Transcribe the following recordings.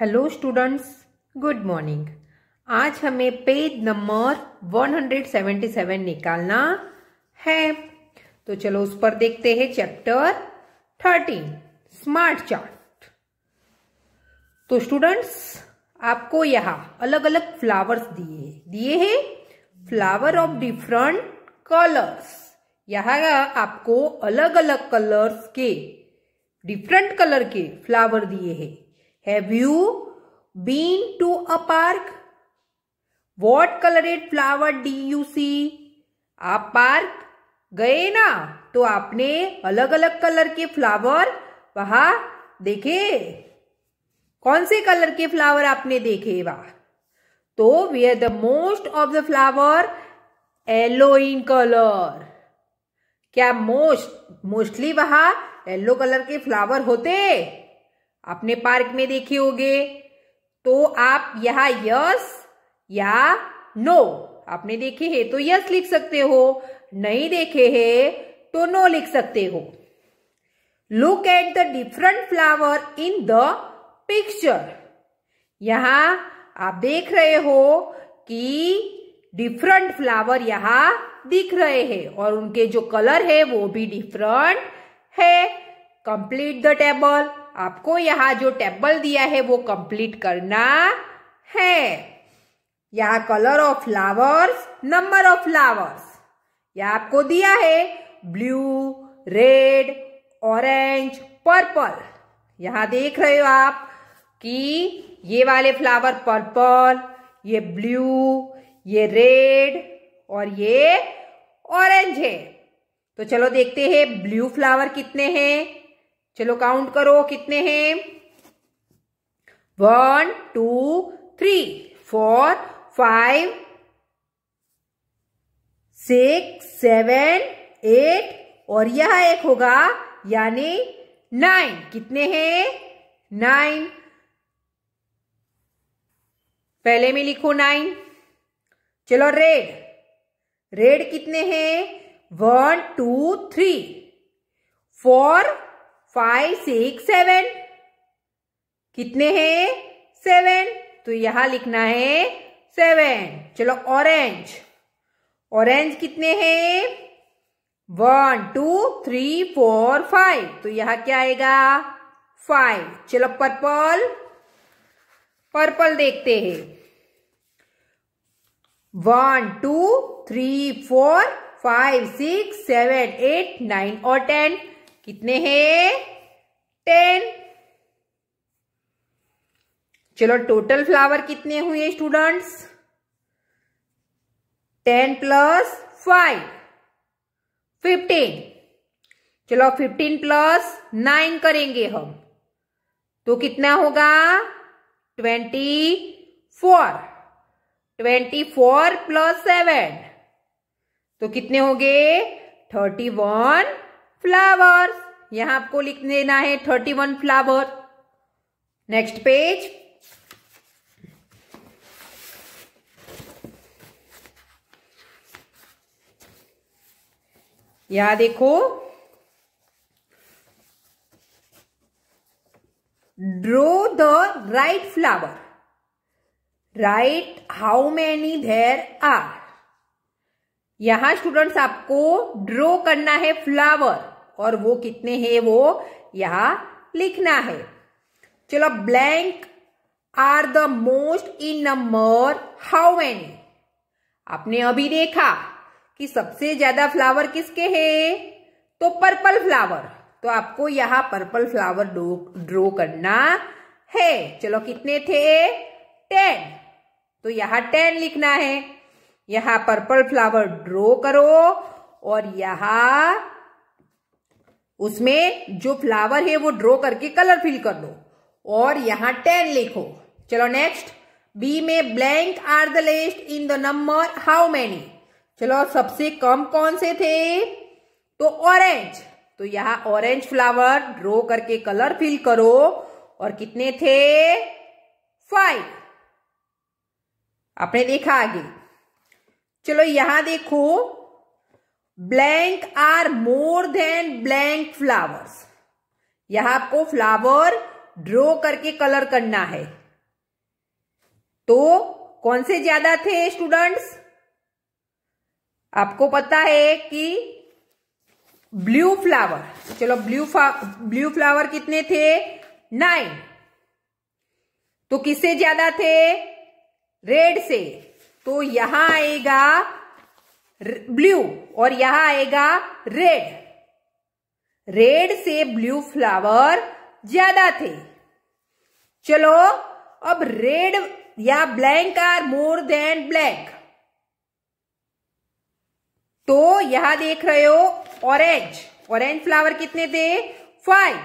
Hello students good morning आज हमें page number 177 निकालना है तो चलो उस पर देखते हैं चैप्टर 13 स्मार्ट चार्ट तो स्टूडेंट्स आपको यहाँ अलग अलग फ्लावर्स दिए दिए हैं फ्लावर ऑफ डिफरेंट कलर्स यहाँ आपको अलग अलग कलर्स के डिफरेंट कलर के फ्लावर दिए हैं Have you been to a park? What colored flower did you see आप पार्क गए ना तो आपने अलग अलग कलर के फ्लावर वहा देखे कौन से कलर के फ्लावर आपने देखे वहा तो we are the most of the flower yellow in colour क्या मोस्ट मोस्टली वहां येलो कलर के फ्लावर होते आपने पार्क में देखे होंगे तो आप यहां यस या नो आपने देखे है तो यस लिख सकते हो नहीं देखे है तो नो लिख सकते हो look at the different flower in the picture यहां आप देख रहे हो कि डिफरेंट फ्लावर यहां दिख रहे हैं और उनके जो कलर है वो भी डिफरेंट है कंप्लीट द टेबल आपको यहाँ जो टेबल दिया है वो कंप्लीट करना है यहाँ colour of flowers number of flowers यह आपको दिया है ब्लू रेड ऑरेंज पर्पल यहाँ देख रहे हो आप कि ये वाले फ्लावर पर्पल ये ब्लू ये रेड और ये ऑरेंज है तो चलो देखते हैं ब्लू फ्लावर कितने हैं चलो काउंट करो कितने हैं one two three four five six seven eight और यह एक होगा यानी नाइन कितने हैं नाइन पहले में लिखो नाइन चलो रेड रेड कितने हैं one two three four five six seven कितने हैं सेवन तो यहां लिखना है सेवन चलो ऑरेंज ऑरेंज कितने हैं one two three four five तो यहां क्या आएगा फाइव चलो पर्पल पर्पल देखते हैं one two three four five six seven eight nine और टेन कितने हैं टेन चलो टोटल फ्लावर कितने हुए students ten plus five fifteen चलो फिफ्टीन प्लस नाइन करेंगे हम तो कितना होगा twenty four twenty four plus seven तो कितने हो गए थर्टी वन फ्लावर्स यहां आपको लिख देना है thirty one flower next page यहां देखो draw the right flower right how many there are यहां स्टूडेंट्स आपको ड्रॉ करना है फ्लावर और वो कितने हैं वो यहां लिखना है चलो blank are the most in number how many आपने अभी देखा कि सबसे ज्यादा फ्लावर किसके हैं तो पर्पल फ्लावर तो आपको यहां पर्पल फ्लावर ड्रॉ करना है चलो कितने थे टेन तो यहाँ टेन लिखना है यहां पर्पल फ्लावर ड्रो करो और यहां उसमें जो फ्लावर है वो ड्रॉ करके कलर फिल कर दो और यहां टेन लिखो चलो नेक्स्ट बी में blank are the least in the number how many चलो सबसे कम कौन से थे तो ऑरेंज तो यहां ऑरेंज फ्लावर ड्रॉ करके कलर फिल करो और कितने थे फाइव आपने देखा आगे चलो यहां देखो blank are more than blank flowers यहां आपको फ्लावर ड्रॉ करके कलर करना है तो कौन से ज्यादा थे स्टूडेंट्स आपको पता है कि ब्लू फ्लावर चलो ब्लू ब्लू फ्लावर कितने थे नाइन तो किससे ज्यादा थे रेड से तो यहां आएगा ब्लू और यहां आएगा रेड रेड से ब्लू फ्लावर ज्यादा थे चलो अब रेड या blank are more than black तो यहां देख रहे हो ऑरेंज ऑरेंज फ्लावर कितने थे फाइव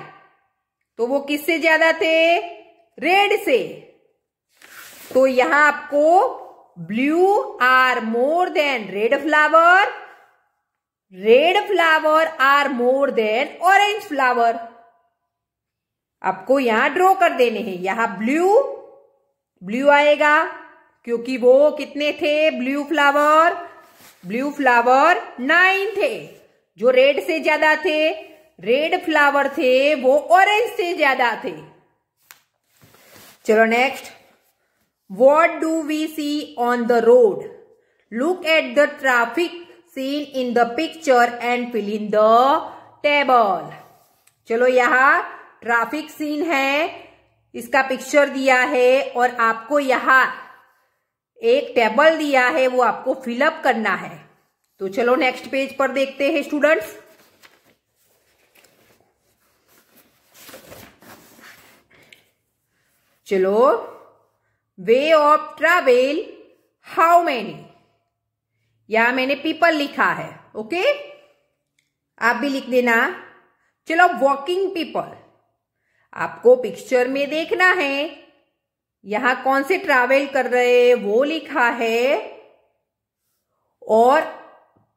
तो वो किससे ज्यादा थे रेड से तो यहां आपको blue are more than red flower red flower are more than orange flower आपको यहां ड्रॉ कर देने हैं यहां ब्लू ब्लू आएगा क्योंकि वो कितने थे blue flower blue flower nine थे जो रेड से ज्यादा थे रेड फ्लावर थे वो ऑरेंज से ज्यादा थे चलो next What do we see on the road? Look at the traffic seen in the picture and fill in the table. चलो यहाँ ट्रैफिक सीन है इसका पिक्चर दिया है और आपको यहाँ एक टेबल दिया है वो आपको फिलअप करना है तो चलो नेक्स्ट पेज पर देखते हैं स्टूडेंट्स चलो way of travel how many यहां मैंने पीपल लिखा है ओके आप भी लिख देना चलो वॉकिंग पीपल आपको पिक्चर में देखना है यहां कौन से ट्रैवल कर रहे वो लिखा है और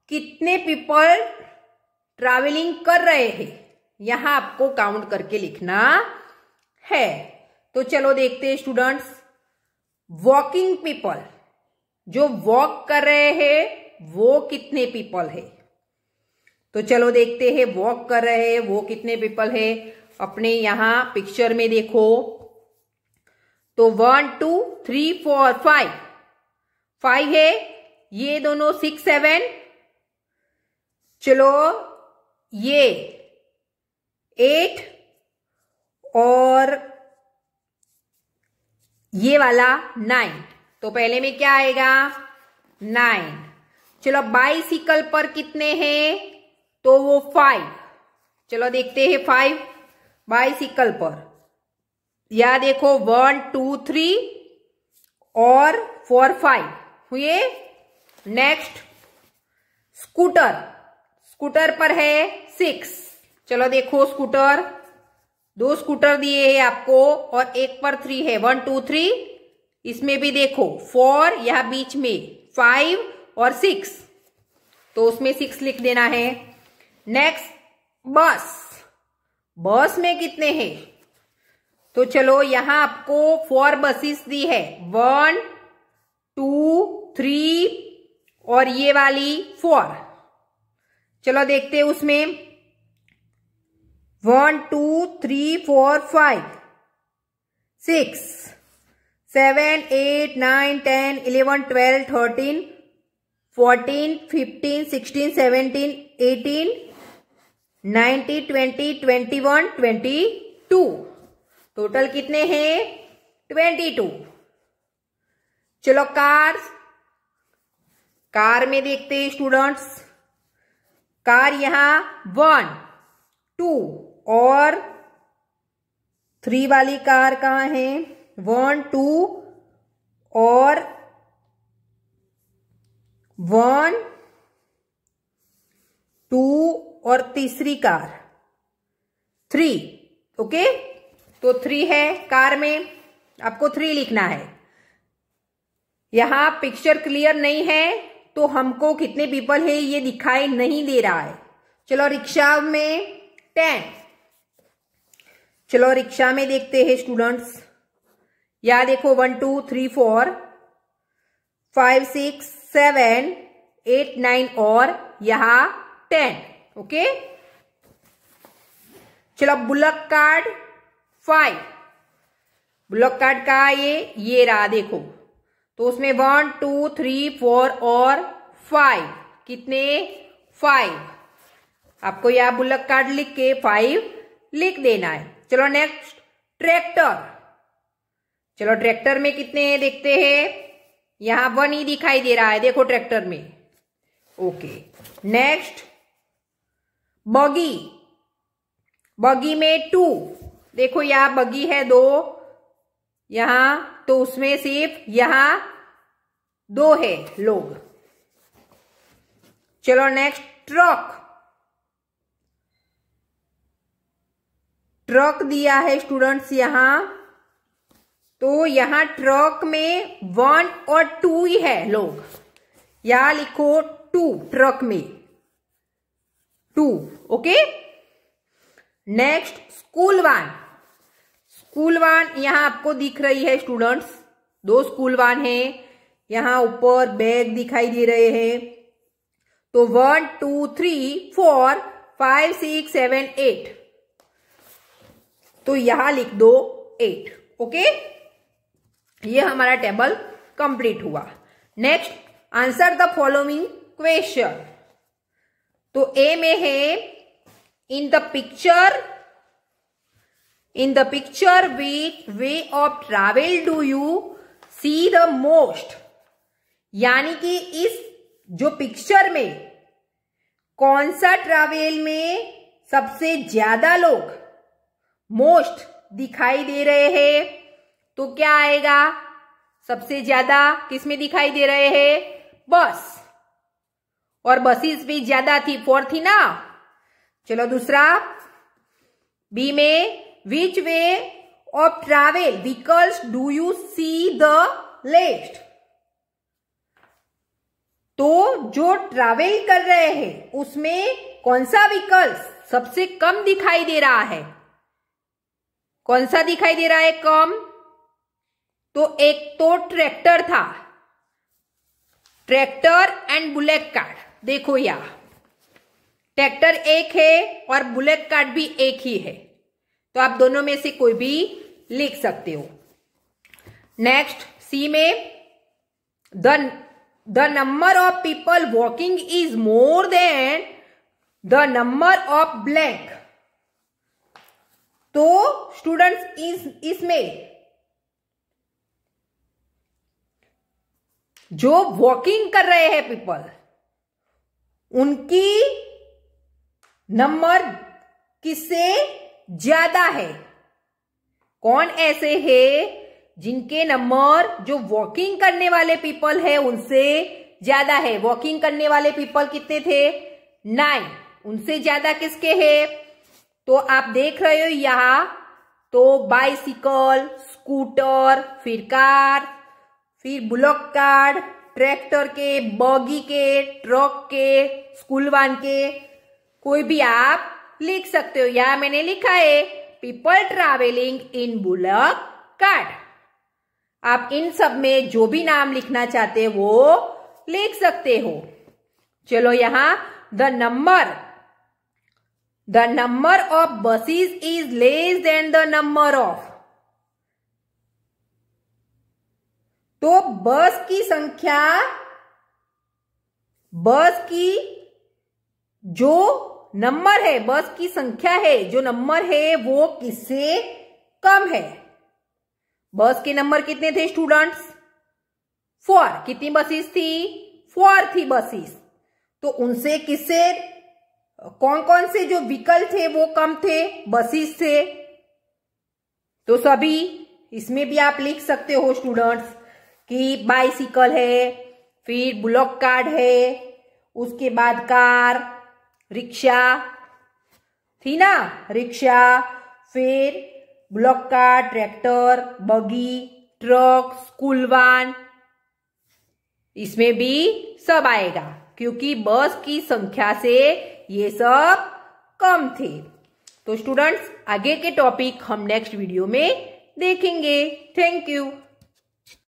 कितने पीपल ट्रैवलिंग कर रहे हैं यहां आपको काउंट करके लिखना है तो चलो देखते हैं स्टूडेंट्स वॉकिंग पीपल जो वॉक कर रहे हैं वो कितने पीपल है तो चलो देखते हैं वॉक कर रहे हैं वो कितने पीपल है अपने यहां पिक्चर में देखो तो one two three four five five है ये दोनों सिक्स सेवन चलो ये एट और ये वाला नाइन तो पहले में क्या आएगा नाइन चलो बाइसिकल पर कितने हैं तो वो फाइव चलो देखते हैं फाइव बाइसिकल पर या देखो वन टू थ्री और फोर फाइव हुए नेक्स्ट स्कूटर स्कूटर पर है सिक्स चलो देखो स्कूटर दो स्कूटर दिए हैं आपको और एक पर थ्री है वन टू थ्री इसमें भी देखो फोर या बीच में फाइव और सिक्स तो उसमें सिक्स लिख देना है नेक्स्ट बस बस में कितने हैं तो चलो यहां आपको फोर बसेस दी है वन टू थ्री और ये वाली फोर चलो देखते हैं उसमें one two three four five six seven eight nine ten eleven twelve thirteen fourteen fifteen sixteen seventeen eighteen nineteen twenty twenty one twenty two total कितने हैं ट्वेंटी टू चलो कार कार में देखते हैं स्टूडेंट्स कार यहां one two और three वाली car कहां है वन टू और वन टू और तीसरी कार थ्री ओके तो थ्री है कार में आपको थ्री लिखना है यहां पिक्चर क्लियर नहीं है तो हमको कितने पीपल है ये दिखाई नहीं दे रहा है चलो रिक्शा में टेन चलो रिक्शा में देखते हैं स्टूडेंट्स या देखो one two three four five six seven eight nine और यहां टेन ओके चलो bullock cart five bullock cart का ये ये रहा देखो तो उसमें वन टू थ्री फोर और फाइव कितने फाइव आपको यह बुलक कार्ड लिख के फाइव लिख देना है चलो नेक्स्ट ट्रैक्टर चलो ट्रैक्टर में कितने हैं देखते हैं यहां वन ही दिखाई दे रहा है देखो ट्रैक्टर में ओके नेक्स्ट बगी बगी में टू देखो यहां बगी है दो यहां तो उसमें सिर्फ यहां दो है लोग चलो नेक्स्ट ट्रक ट्रक दिया है स्टूडेंट्स यहां तो यहां ट्रक में वन और टू ही है लोग यहां लिखो टू ट्रक में two okay next school one school one यहां आपको दिख रही है स्टूडेंट्स दो स्कूल वन है यहां ऊपर बैग दिखाई दे रहे हैं तो one two three four five six seven eight तो यहां लिख दो एट ओके ये हमारा टेबल कंप्लीट हुआ next answer the following question तो ए में है in the picture in the picture with way of travel do you see the most यानी कि इस जो पिक्चर में कौन सा ट्रेवल में सबसे ज्यादा लोग मोस्ट दिखाई दे रहे हैं तो क्या आएगा सबसे ज्यादा किसमें दिखाई दे रहे हैं बस और बसेस भी ज्यादा थी फोर थी ना चलो दूसरा बी में which way of travel vehicles do you see the least तो जो ट्रेवल कर रहे हैं उसमें कौन सा व्हीकल्स सबसे कम दिखाई दे रहा है कौन सा दिखाई दे रहा है कम तो एक तो ट्रैक्टर था ट्रैक्टर एंड बुलेट कार्ड देखो यार ट्रैक्टर एक है और बुलेट कार्ड भी एक ही है तो आप दोनों में से कोई भी लिख सकते हो नेक्स्ट सी में the number of people walking is more than the number of blank तो स्टूडेंट्स इस इसमें जो वॉकिंग कर रहे हैं पीपल उनकी नंबर किससे ज्यादा है कौन ऐसे है जिनके नंबर जो वॉकिंग करने वाले पीपल है उनसे ज्यादा है वॉकिंग करने वाले पीपल कितने थे नाइन उनसे ज्यादा किसके है तो आप देख रहे हो यहाँ तो बाइसिकल स्कूटर फिर कार फिर ब्लॉक कार्ड ट्रैक्टर के बॉगी के ट्रक के स्कूल वन के कोई भी आप लिख सकते हो यहाँ मैंने लिखा है people travelling in bullock cart आप इन सब में जो भी नाम लिखना चाहते हो वो लिख सकते हो चलो यहाँ the number The number of buses is less than the number of. तो बस की संख्या बस की जो नंबर है बस की संख्या है जो नंबर है वो किससे कम है बस के नंबर कितने थे स्टूडेंट्स फोर कितनी बसेस थी फोर थी बसेस तो उनसे किससे कौन कौन से जो विकल्प थे वो कम थे बसेस थे तो सभी इसमें भी आप लिख सकते हो स्टूडेंट्स कि बाइसिकल है फिर ब्लॉक कार्ड है उसके बाद कार रिक्शा थी ना रिक्शा फिर bullock cart tractor buggy truck school van इसमें भी सब आएगा क्योंकि बस की संख्या से ये सब कम थे तो स्टूडेंट्स आगे के टॉपिक हम नेक्स्ट वीडियो में देखेंगे थैंक यू